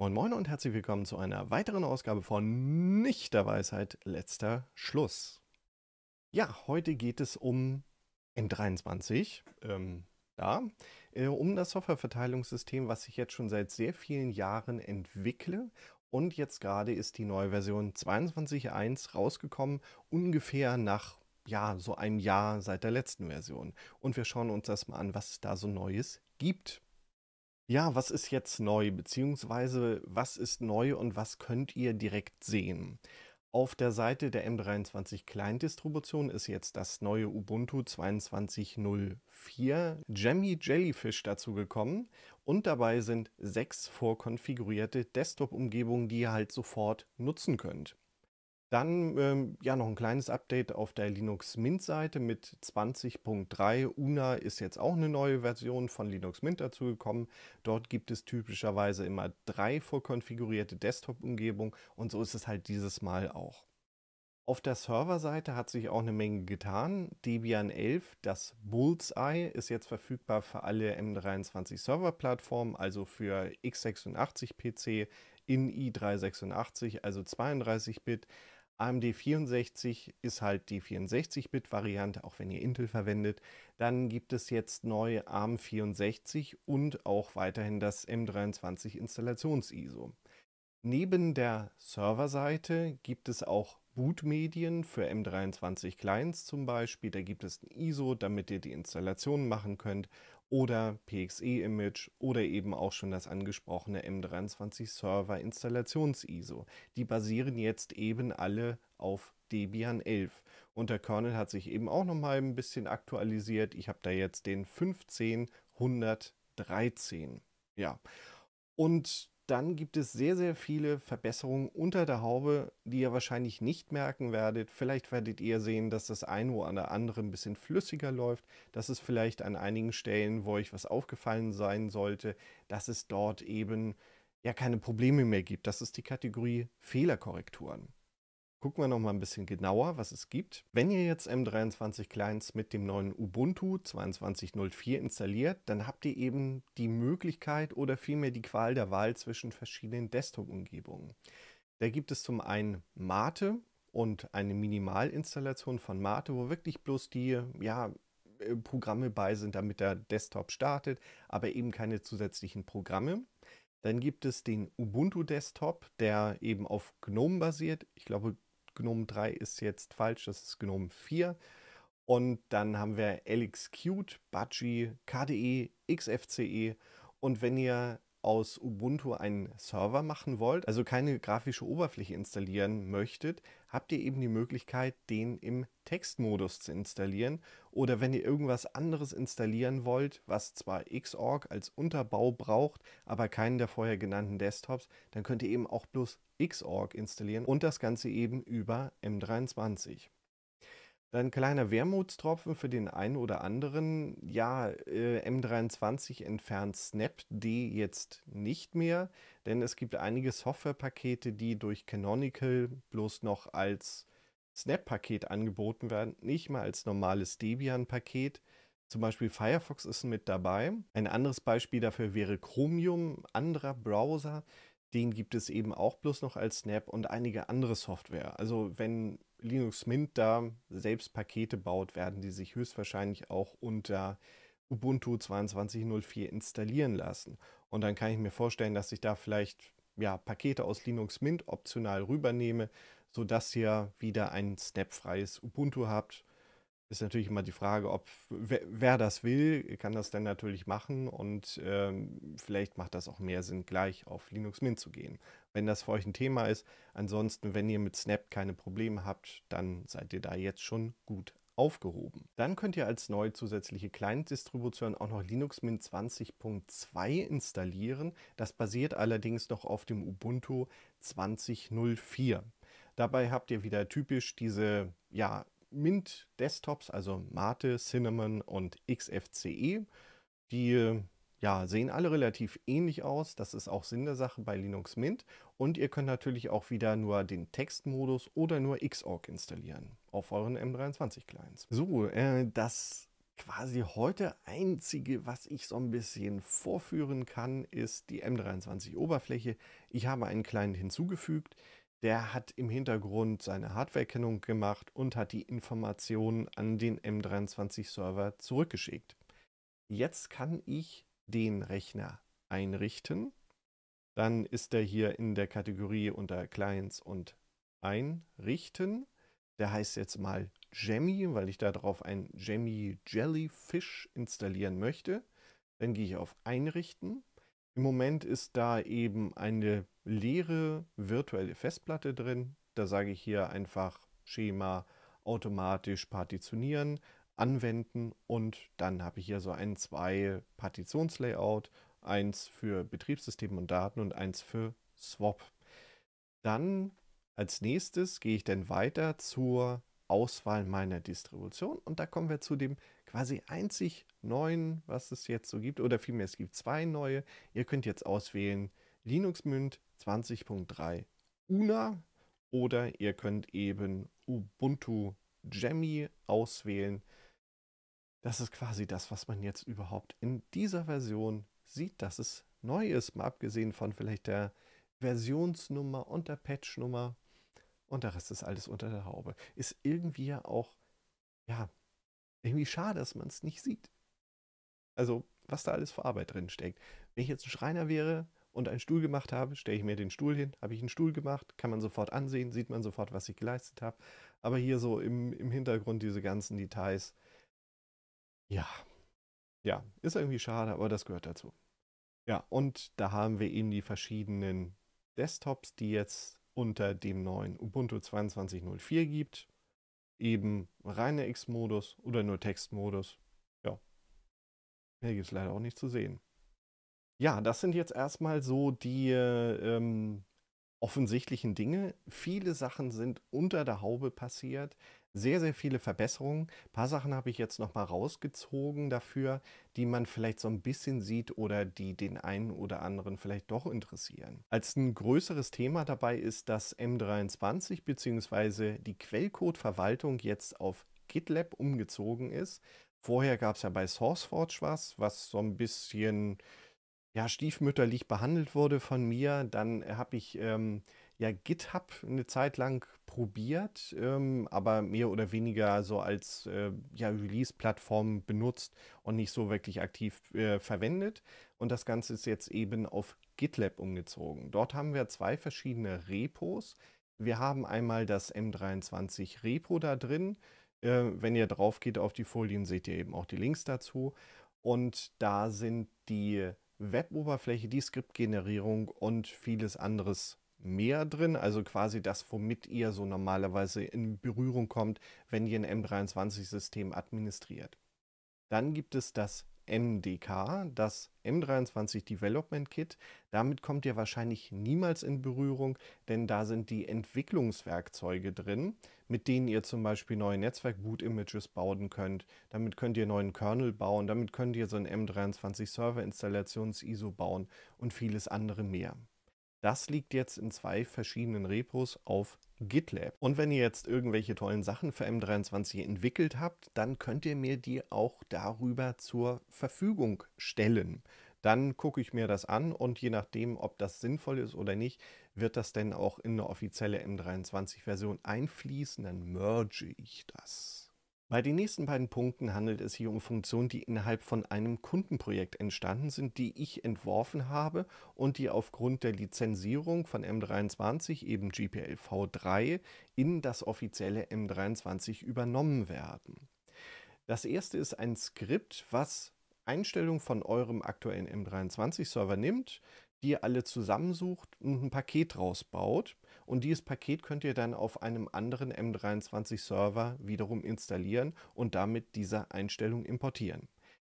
Moin Moin und herzlich willkommen zu einer weiteren Ausgabe von Nicht der Weisheit letzter Schluss. Ja, heute geht es um N23, ähm, da, äh, um das Softwareverteilungssystem, was ich jetzt schon seit sehr vielen Jahren entwickle. Und jetzt gerade ist die neue Version 22.1 rausgekommen, ungefähr nach ja, so einem Jahr seit der letzten Version. Und wir schauen uns das mal an, was es da so Neues gibt. Ja, was ist jetzt neu, beziehungsweise was ist neu und was könnt ihr direkt sehen? Auf der Seite der M23 Client Distribution ist jetzt das neue Ubuntu 22.04 Jammy Jellyfish dazu gekommen und dabei sind sechs vorkonfigurierte Desktop-Umgebungen, die ihr halt sofort nutzen könnt. Dann ähm, ja noch ein kleines Update auf der Linux Mint Seite mit 20.3. Una ist jetzt auch eine neue Version von Linux Mint dazugekommen. Dort gibt es typischerweise immer drei vorkonfigurierte Desktop-Umgebungen und so ist es halt dieses Mal auch. Auf der Serverseite hat sich auch eine Menge getan. Debian 11, das Bullseye, ist jetzt verfügbar für alle M23 Server-Plattformen, also für x86 PC in i386, also 32-Bit, AMD 64 ist halt die 64-Bit-Variante, auch wenn ihr Intel verwendet. Dann gibt es jetzt neu ARM 64 und auch weiterhin das M23 Installations-ISO. Neben der Serverseite gibt es auch Bootmedien für M23 Clients zum Beispiel. Da gibt es ein ISO, damit ihr die Installation machen könnt oder PXE-Image oder eben auch schon das angesprochene M23 Server Installations-ISO. Die basieren jetzt eben alle auf Debian 11. Und der Kernel hat sich eben auch noch mal ein bisschen aktualisiert. Ich habe da jetzt den 15113. Ja. Und dann gibt es sehr, sehr viele Verbesserungen unter der Haube, die ihr wahrscheinlich nicht merken werdet. Vielleicht werdet ihr sehen, dass das eine oder andere ein bisschen flüssiger läuft, dass es vielleicht an einigen Stellen, wo euch was aufgefallen sein sollte, dass es dort eben ja keine Probleme mehr gibt. Das ist die Kategorie Fehlerkorrekturen gucken wir noch mal ein bisschen genauer, was es gibt. Wenn ihr jetzt M23 Clients mit dem neuen Ubuntu 22.04 installiert, dann habt ihr eben die Möglichkeit oder vielmehr die Qual der Wahl zwischen verschiedenen Desktop-Umgebungen. Da gibt es zum einen Mate und eine Minimalinstallation von Mate, wo wirklich bloß die ja, äh, Programme bei sind, damit der Desktop startet, aber eben keine zusätzlichen Programme. Dann gibt es den Ubuntu Desktop, der eben auf GNOME basiert. Ich glaube, GNOME 3 ist jetzt falsch, das ist GNOME 4. Und dann haben wir LXQt, Budgie, KDE, XFCE. Und wenn ihr aus Ubuntu einen Server machen wollt, also keine grafische Oberfläche installieren möchtet, habt ihr eben die Möglichkeit, den im Textmodus zu installieren. Oder wenn ihr irgendwas anderes installieren wollt, was zwar Xorg als Unterbau braucht, aber keinen der vorher genannten Desktops, dann könnt ihr eben auch bloß Xorg installieren und das Ganze eben über M23. Ein kleiner Wermutstropfen für den einen oder anderen. Ja, äh, M23 entfernt Snapd jetzt nicht mehr, denn es gibt einige Softwarepakete, die durch Canonical bloß noch als Snap-Paket angeboten werden, nicht mal als normales Debian-Paket. Zum Beispiel Firefox ist mit dabei. Ein anderes Beispiel dafür wäre Chromium, anderer Browser. Den gibt es eben auch bloß noch als Snap und einige andere Software. Also wenn Linux Mint da selbst Pakete baut, werden die sich höchstwahrscheinlich auch unter Ubuntu 22.04 installieren lassen. Und dann kann ich mir vorstellen, dass ich da vielleicht ja, Pakete aus Linux Mint optional rübernehme, sodass ihr wieder ein snapfreies Ubuntu habt ist natürlich immer die Frage, ob wer, wer, das will, kann das dann natürlich machen und ähm, vielleicht macht das auch mehr Sinn, gleich auf Linux Mint zu gehen, wenn das für euch ein Thema ist. Ansonsten, wenn ihr mit Snap keine Probleme habt, dann seid ihr da jetzt schon gut aufgehoben. Dann könnt ihr als neue zusätzliche Client-Distribution auch noch Linux Mint 20.2 installieren. Das basiert allerdings noch auf dem Ubuntu 20.04. Dabei habt ihr wieder typisch diese ja, Mint Desktops, also Mate, Cinnamon und XFCE. Die ja, sehen alle relativ ähnlich aus. Das ist auch Sinn der Sache bei Linux Mint. Und ihr könnt natürlich auch wieder nur den Textmodus oder nur Xorg installieren auf euren M23-Clients. So, äh, das quasi heute einzige, was ich so ein bisschen vorführen kann, ist die M23-Oberfläche. Ich habe einen Client hinzugefügt der hat im Hintergrund seine hardware Hardwarekennung gemacht und hat die Informationen an den M23-Server zurückgeschickt. Jetzt kann ich den Rechner einrichten. Dann ist er hier in der Kategorie unter Clients und Einrichten. Der heißt jetzt mal Jemmy, weil ich darauf ein Jemmy Jellyfish installieren möchte. Dann gehe ich auf Einrichten. Im Moment ist da eben eine leere virtuelle Festplatte drin. Da sage ich hier einfach Schema automatisch partitionieren, anwenden und dann habe ich hier so ein zwei Partitionslayout, eins für Betriebssystem und Daten und eins für Swap. Dann als nächstes gehe ich dann weiter zur Auswahl meiner Distribution und da kommen wir zu dem quasi einzig neuen, was es jetzt so gibt oder vielmehr es gibt zwei neue. Ihr könnt jetzt auswählen Linux Mint, 20.3 Una oder ihr könnt eben Ubuntu Jemmy auswählen. Das ist quasi das, was man jetzt überhaupt in dieser Version sieht, dass es neu ist, mal abgesehen von vielleicht der Versionsnummer und der Patchnummer. Und der Rest ist alles unter der Haube. Ist irgendwie auch, ja, irgendwie schade, dass man es nicht sieht. Also, was da alles für Arbeit drin steckt. Wenn ich jetzt ein Schreiner wäre, und einen Stuhl gemacht habe, stelle ich mir den Stuhl hin, habe ich einen Stuhl gemacht, kann man sofort ansehen, sieht man sofort, was ich geleistet habe. Aber hier so im, im Hintergrund diese ganzen Details. Ja, ja, ist irgendwie schade, aber das gehört dazu. Ja, und da haben wir eben die verschiedenen Desktops, die jetzt unter dem neuen Ubuntu 22.04 gibt. Eben reiner X-Modus oder nur Textmodus. Ja, mehr gibt es leider auch nicht zu sehen. Ja, das sind jetzt erstmal so die ähm, offensichtlichen Dinge. Viele Sachen sind unter der Haube passiert. Sehr, sehr viele Verbesserungen. Ein paar Sachen habe ich jetzt nochmal rausgezogen dafür, die man vielleicht so ein bisschen sieht oder die den einen oder anderen vielleicht doch interessieren. Als ein größeres Thema dabei ist, dass M23 bzw. die Quellcode-Verwaltung jetzt auf GitLab umgezogen ist. Vorher gab es ja bei SourceForge was, was so ein bisschen ja, stiefmütterlich behandelt wurde von mir. Dann habe ich ähm, ja GitHub eine Zeit lang probiert, ähm, aber mehr oder weniger so als äh, ja, Release-Plattform benutzt und nicht so wirklich aktiv äh, verwendet. Und das Ganze ist jetzt eben auf GitLab umgezogen. Dort haben wir zwei verschiedene Repos. Wir haben einmal das M23 Repo da drin. Äh, wenn ihr drauf geht auf die Folien, seht ihr eben auch die Links dazu. Und da sind die Web-Oberfläche, die Skriptgenerierung und vieles anderes mehr drin. Also quasi das, womit ihr so normalerweise in Berührung kommt, wenn ihr ein M23-System administriert. Dann gibt es das MDK, das M23 Development Kit. Damit kommt ihr wahrscheinlich niemals in Berührung, denn da sind die Entwicklungswerkzeuge drin, mit denen ihr zum Beispiel neue Netzwerk-Boot-Images bauen könnt. Damit könnt ihr neuen Kernel bauen, damit könnt ihr so ein M23 Server Installations ISO bauen und vieles andere mehr. Das liegt jetzt in zwei verschiedenen Repos auf GitLab. Und wenn ihr jetzt irgendwelche tollen Sachen für M23 entwickelt habt, dann könnt ihr mir die auch darüber zur Verfügung stellen. Dann gucke ich mir das an und je nachdem, ob das sinnvoll ist oder nicht, wird das denn auch in eine offizielle M23-Version einfließen. Dann merge ich das. Bei den nächsten beiden Punkten handelt es sich um Funktionen, die innerhalb von einem Kundenprojekt entstanden sind, die ich entworfen habe und die aufgrund der Lizenzierung von M23, eben GPL V3, in das offizielle M23 übernommen werden. Das erste ist ein Skript, was Einstellungen von eurem aktuellen M23-Server nimmt, die ihr alle zusammensucht und ein Paket rausbaut. Und dieses Paket könnt ihr dann auf einem anderen M23-Server wiederum installieren und damit diese Einstellung importieren.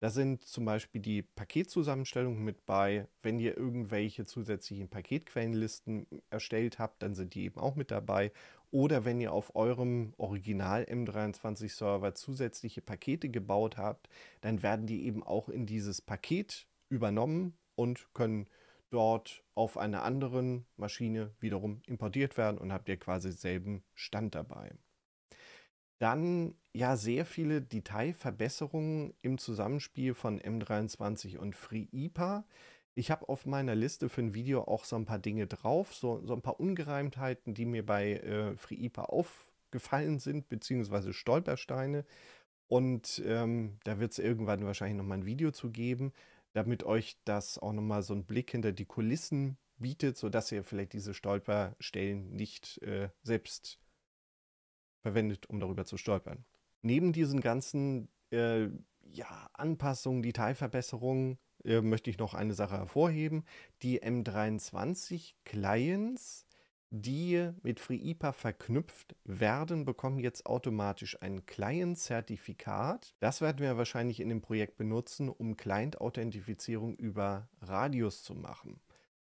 Da sind zum Beispiel die Paketzusammenstellungen mit bei. Wenn ihr irgendwelche zusätzlichen Paketquellenlisten erstellt habt, dann sind die eben auch mit dabei. Oder wenn ihr auf eurem Original M23-Server zusätzliche Pakete gebaut habt, dann werden die eben auch in dieses Paket übernommen und können dort auf einer anderen Maschine wiederum importiert werden und habt ihr quasi selben Stand dabei. Dann ja sehr viele Detailverbesserungen im Zusammenspiel von M23 und FreeIPA. Ich habe auf meiner Liste für ein Video auch so ein paar Dinge drauf, so, so ein paar Ungereimtheiten, die mir bei äh, FreeIPA aufgefallen sind, beziehungsweise Stolpersteine. Und ähm, da wird es irgendwann wahrscheinlich nochmal ein Video zu geben damit euch das auch nochmal so einen Blick hinter die Kulissen bietet, sodass ihr vielleicht diese Stolperstellen nicht äh, selbst verwendet, um darüber zu stolpern. Neben diesen ganzen äh, ja, Anpassungen, Detailverbesserungen äh, möchte ich noch eine Sache hervorheben. Die M23 Clients die mit FreeIPA verknüpft werden, bekommen jetzt automatisch ein Client-Zertifikat. Das werden wir wahrscheinlich in dem Projekt benutzen, um Client-Authentifizierung über Radius zu machen.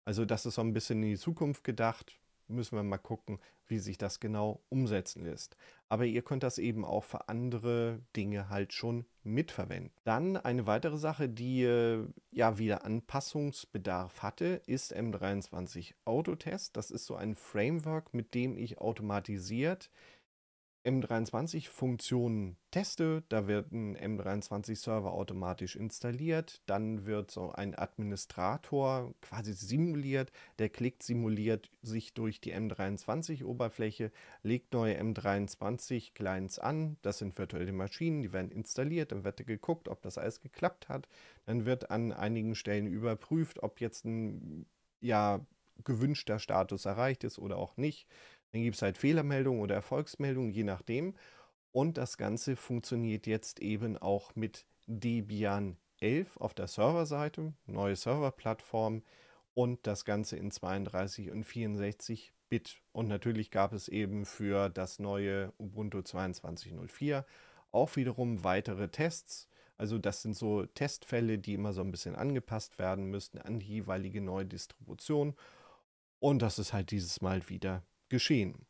Also das ist so ein bisschen in die Zukunft gedacht müssen wir mal gucken, wie sich das genau umsetzen lässt. Aber ihr könnt das eben auch für andere Dinge halt schon mitverwenden. Dann eine weitere Sache, die äh, ja wieder Anpassungsbedarf hatte, ist M23 Autotest. Das ist so ein Framework, mit dem ich automatisiert M23-Funktionen teste. Da wird ein M23-Server automatisch installiert. Dann wird so ein Administrator quasi simuliert. Der klickt simuliert sich durch die M23-Oberfläche, legt neue M23-Clients an. Das sind virtuelle Maschinen, die werden installiert. Dann wird geguckt, ob das alles geklappt hat. Dann wird an einigen Stellen überprüft, ob jetzt ein ja, gewünschter Status erreicht ist oder auch nicht. Dann gibt es halt Fehlermeldungen oder Erfolgsmeldungen, je nachdem. Und das Ganze funktioniert jetzt eben auch mit Debian 11 auf der Serverseite, neue Serverplattform und das Ganze in 32 und 64 Bit. Und natürlich gab es eben für das neue Ubuntu 22.04 auch wiederum weitere Tests. Also das sind so Testfälle, die immer so ein bisschen angepasst werden müssten an die jeweilige neue Distribution. Und das ist halt dieses Mal wieder geschehen.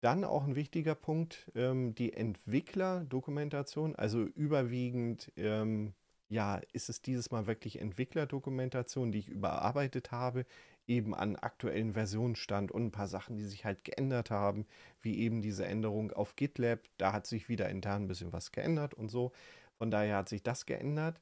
Dann auch ein wichtiger Punkt, ähm, die Entwicklerdokumentation, also überwiegend ähm, ja, ist es dieses Mal wirklich Entwicklerdokumentation, die ich überarbeitet habe, eben an aktuellen Versionsstand und ein paar Sachen, die sich halt geändert haben, wie eben diese Änderung auf GitLab. Da hat sich wieder intern ein bisschen was geändert und so. Von daher hat sich das geändert.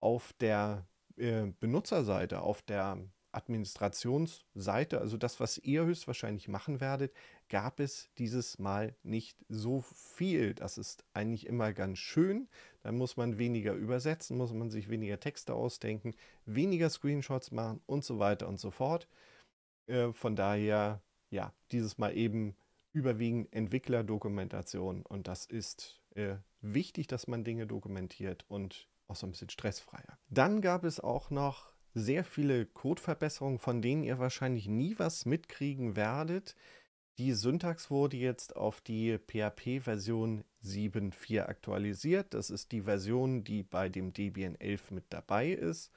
Auf der äh, Benutzerseite, auf der Administrationsseite, also das, was ihr höchstwahrscheinlich machen werdet, gab es dieses Mal nicht so viel. Das ist eigentlich immer ganz schön. Dann muss man weniger übersetzen, muss man sich weniger Texte ausdenken, weniger Screenshots machen und so weiter und so fort. Äh, von daher, ja, dieses Mal eben überwiegend Entwicklerdokumentation und das ist äh, wichtig, dass man Dinge dokumentiert und auch so ein bisschen stressfreier. Dann gab es auch noch sehr viele Codeverbesserungen, von denen ihr wahrscheinlich nie was mitkriegen werdet. Die Syntax wurde jetzt auf die PHP-Version 7.4 aktualisiert. Das ist die Version, die bei dem Debian 11 mit dabei ist.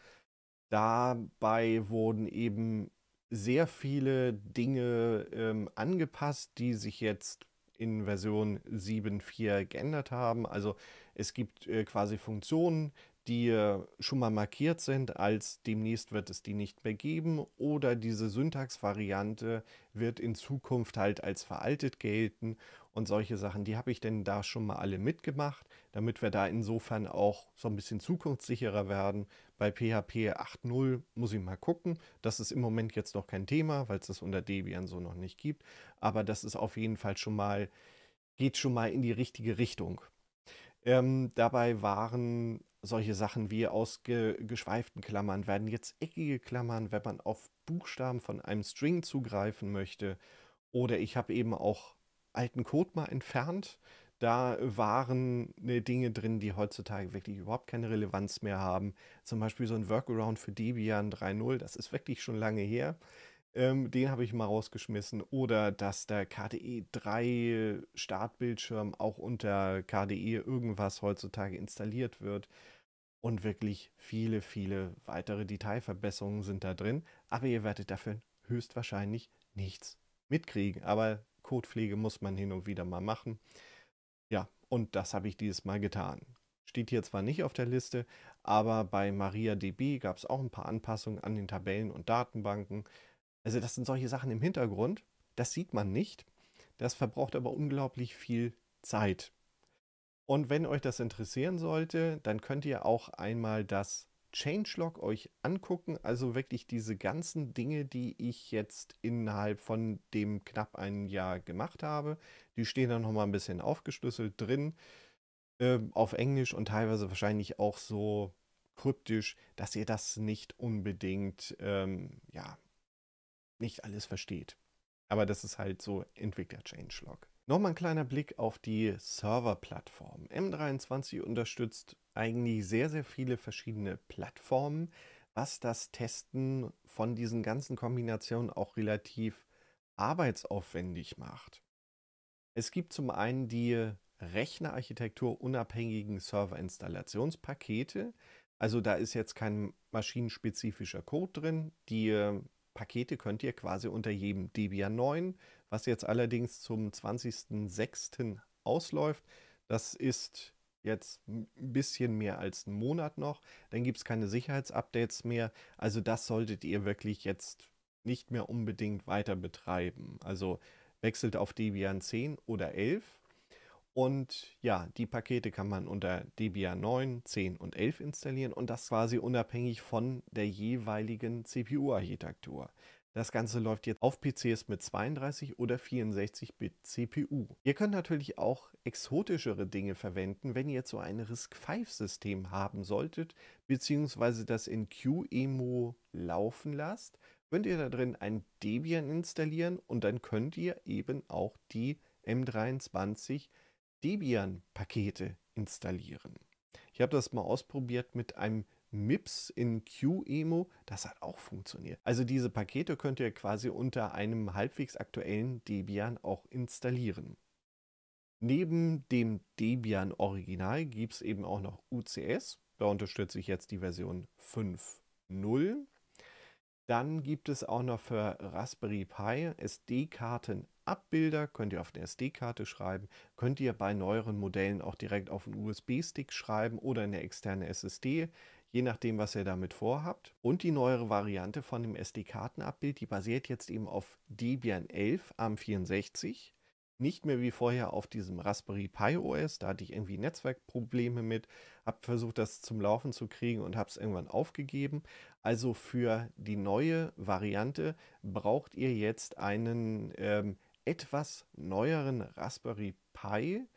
Dabei wurden eben sehr viele Dinge ähm, angepasst, die sich jetzt in Version 7.4 geändert haben. Also es gibt äh, quasi Funktionen, die äh, schon mal markiert sind, als demnächst wird es die nicht mehr geben oder diese Syntaxvariante wird in Zukunft halt als veraltet gelten und solche Sachen, die habe ich denn da schon mal alle mitgemacht, damit wir da insofern auch so ein bisschen zukunftssicherer werden. Bei PHP 8.0 muss ich mal gucken, das ist im Moment jetzt noch kein Thema, weil es das unter Debian so noch nicht gibt, aber das ist auf jeden Fall schon mal geht schon mal in die richtige Richtung. Ähm, dabei waren solche Sachen wie aus ge geschweiften Klammern werden jetzt eckige Klammern, wenn man auf Buchstaben von einem String zugreifen möchte. Oder ich habe eben auch alten Code mal entfernt. Da waren äh, Dinge drin, die heutzutage wirklich überhaupt keine Relevanz mehr haben. Zum Beispiel so ein Workaround für Debian 3.0, das ist wirklich schon lange her ähm, den habe ich mal rausgeschmissen. Oder dass der KDE 3 Startbildschirm auch unter KDE irgendwas heutzutage installiert wird. Und wirklich viele, viele weitere Detailverbesserungen sind da drin. Aber ihr werdet dafür höchstwahrscheinlich nichts mitkriegen. Aber Codepflege muss man hin und wieder mal machen. Ja, und das habe ich dieses Mal getan. Steht hier zwar nicht auf der Liste, aber bei MariaDB gab es auch ein paar Anpassungen an den Tabellen und Datenbanken. Also das sind solche Sachen im Hintergrund, das sieht man nicht, das verbraucht aber unglaublich viel Zeit. Und wenn euch das interessieren sollte, dann könnt ihr auch einmal das Changelog euch angucken, also wirklich diese ganzen Dinge, die ich jetzt innerhalb von dem knapp einem Jahr gemacht habe, die stehen dann nochmal ein bisschen aufgeschlüsselt drin, äh, auf Englisch und teilweise wahrscheinlich auch so kryptisch, dass ihr das nicht unbedingt ähm, ja, nicht alles versteht. Aber das ist halt so Entwickler-Changelog. Nochmal ein kleiner Blick auf die Server-Plattform. M23 unterstützt eigentlich sehr, sehr viele verschiedene Plattformen, was das Testen von diesen ganzen Kombinationen auch relativ arbeitsaufwendig macht. Es gibt zum einen die Rechnerarchitektur unabhängigen Serverinstallationspakete. Also da ist jetzt kein maschinenspezifischer Code drin. Die Pakete könnt ihr quasi unter jedem Debian 9, was jetzt allerdings zum 20.06. ausläuft. Das ist jetzt ein bisschen mehr als einen Monat noch. Dann gibt es keine Sicherheitsupdates mehr. Also das solltet ihr wirklich jetzt nicht mehr unbedingt weiter betreiben. Also wechselt auf Debian 10 oder 11 und ja, die Pakete kann man unter Debian 9, 10 und 11 installieren und das quasi unabhängig von der jeweiligen CPU-Architektur. Das Ganze läuft jetzt auf PCs mit 32 oder 64 Bit CPU. Ihr könnt natürlich auch exotischere Dinge verwenden, wenn ihr jetzt so ein RISC-V-System haben solltet, beziehungsweise das in QEMU laufen lasst, könnt ihr da drin ein Debian installieren und dann könnt ihr eben auch die M23 installieren Debian-Pakete installieren. Ich habe das mal ausprobiert mit einem MIPS in QEMO, das hat auch funktioniert. Also diese Pakete könnt ihr quasi unter einem halbwegs aktuellen Debian auch installieren. Neben dem Debian Original gibt es eben auch noch UCS. Da unterstütze ich jetzt die Version 5.0. Dann gibt es auch noch für Raspberry Pi SD-Karten Abbilder, könnt ihr auf eine SD-Karte schreiben, könnt ihr bei neueren Modellen auch direkt auf einen USB-Stick schreiben oder eine externe SSD, je nachdem, was ihr damit vorhabt. Und die neuere Variante von dem SD-Kartenabbild, die basiert jetzt eben auf Debian 11 ARM64 nicht mehr wie vorher auf diesem Raspberry Pi OS. Da hatte ich irgendwie Netzwerkprobleme mit, habe versucht, das zum Laufen zu kriegen und habe es irgendwann aufgegeben. Also für die neue Variante braucht ihr jetzt einen ähm, etwas neueren Raspberry Pi.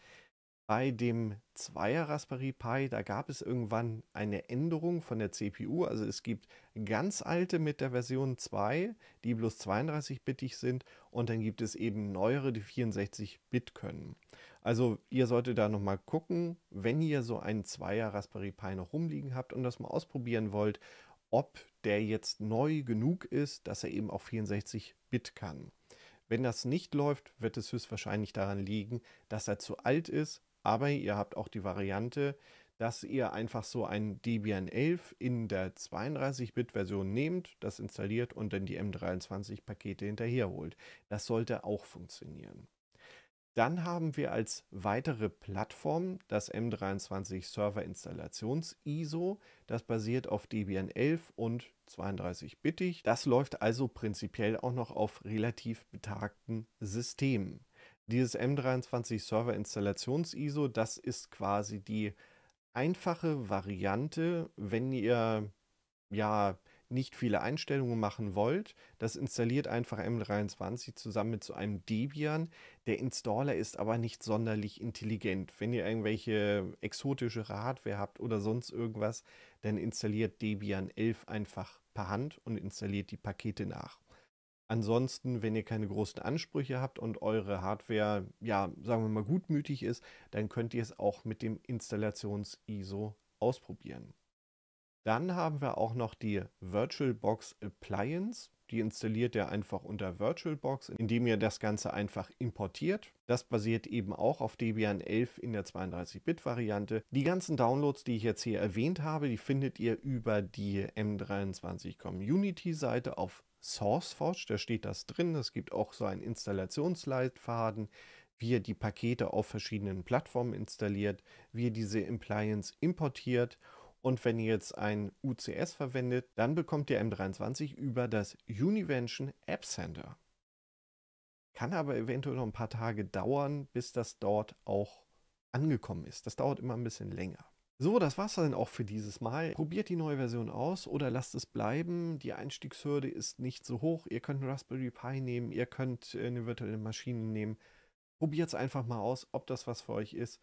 Bei dem 2er Raspberry Pi, da gab es irgendwann eine Änderung von der CPU. Also es gibt ganz alte mit der Version 2, die bloß 32-bittig sind. Und dann gibt es eben neuere, die 64-Bit können. Also ihr solltet da nochmal gucken, wenn ihr so einen 2er Raspberry Pi noch rumliegen habt und das mal ausprobieren wollt, ob der jetzt neu genug ist, dass er eben auch 64-Bit kann. Wenn das nicht läuft, wird es höchstwahrscheinlich daran liegen, dass er zu alt ist, aber ihr habt auch die Variante, dass ihr einfach so ein Debian 11 in der 32-Bit-Version nehmt, das installiert und dann die M23-Pakete hinterherholt. Das sollte auch funktionieren. Dann haben wir als weitere Plattform das M23 Server Installations ISO. Das basiert auf Debian 11 und 32-bittig. Das läuft also prinzipiell auch noch auf relativ betagten Systemen. Dieses M23 Server Installations ISO, das ist quasi die einfache Variante, wenn ihr ja nicht viele Einstellungen machen wollt, das installiert einfach M23 zusammen mit so einem Debian. Der Installer ist aber nicht sonderlich intelligent. Wenn ihr irgendwelche exotischere Hardware habt oder sonst irgendwas, dann installiert Debian 11 einfach per Hand und installiert die Pakete nach. Ansonsten, wenn ihr keine großen Ansprüche habt und eure Hardware, ja, sagen wir mal, gutmütig ist, dann könnt ihr es auch mit dem Installations-ISO ausprobieren. Dann haben wir auch noch die VirtualBox Appliance. Die installiert ihr einfach unter VirtualBox, indem ihr das Ganze einfach importiert. Das basiert eben auch auf Debian 11 in der 32-Bit-Variante. Die ganzen Downloads, die ich jetzt hier erwähnt habe, die findet ihr über die M23 Community-Seite auf SourceForge. Da steht das drin. Es gibt auch so einen Installationsleitfaden, wie ihr die Pakete auf verschiedenen Plattformen installiert, wie ihr diese Appliance importiert und wenn ihr jetzt ein UCS verwendet, dann bekommt ihr M23 über das Univention App Center. Kann aber eventuell noch ein paar Tage dauern, bis das dort auch angekommen ist. Das dauert immer ein bisschen länger. So, das war es dann auch für dieses Mal. Probiert die neue Version aus oder lasst es bleiben. Die Einstiegshürde ist nicht so hoch. Ihr könnt Raspberry Pi nehmen, ihr könnt äh, eine virtuelle Maschine nehmen. Probiert es einfach mal aus, ob das was für euch ist.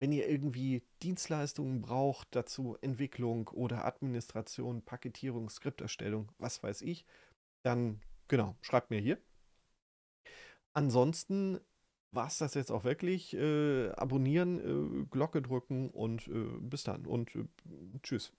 Wenn ihr irgendwie Dienstleistungen braucht, dazu Entwicklung oder Administration, Paketierung, Skripterstellung, was weiß ich, dann genau, schreibt mir hier. Ansonsten war es das jetzt auch wirklich. Äh, abonnieren, äh, Glocke drücken und äh, bis dann und äh, tschüss.